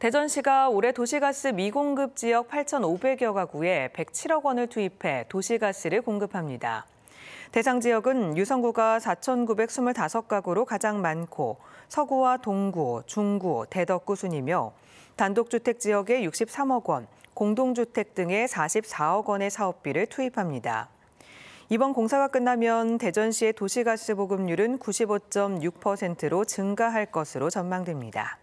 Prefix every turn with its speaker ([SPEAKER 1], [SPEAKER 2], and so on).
[SPEAKER 1] 대전시가 올해 도시가스 미공급 지역 8,500여 가구에 107억 원을 투입해 도시가스를 공급합니다. 대상 지역은 유성구가 4,925가구로 가장 많고 서구와 동구, 중구, 대덕구 순이며 단독주택 지역에 63억 원, 공동주택 등에 44억 원의 사업비를 투입합니다. 이번 공사가 끝나면 대전시의 도시가스 보급률은 95.6%로 증가할 것으로 전망됩니다.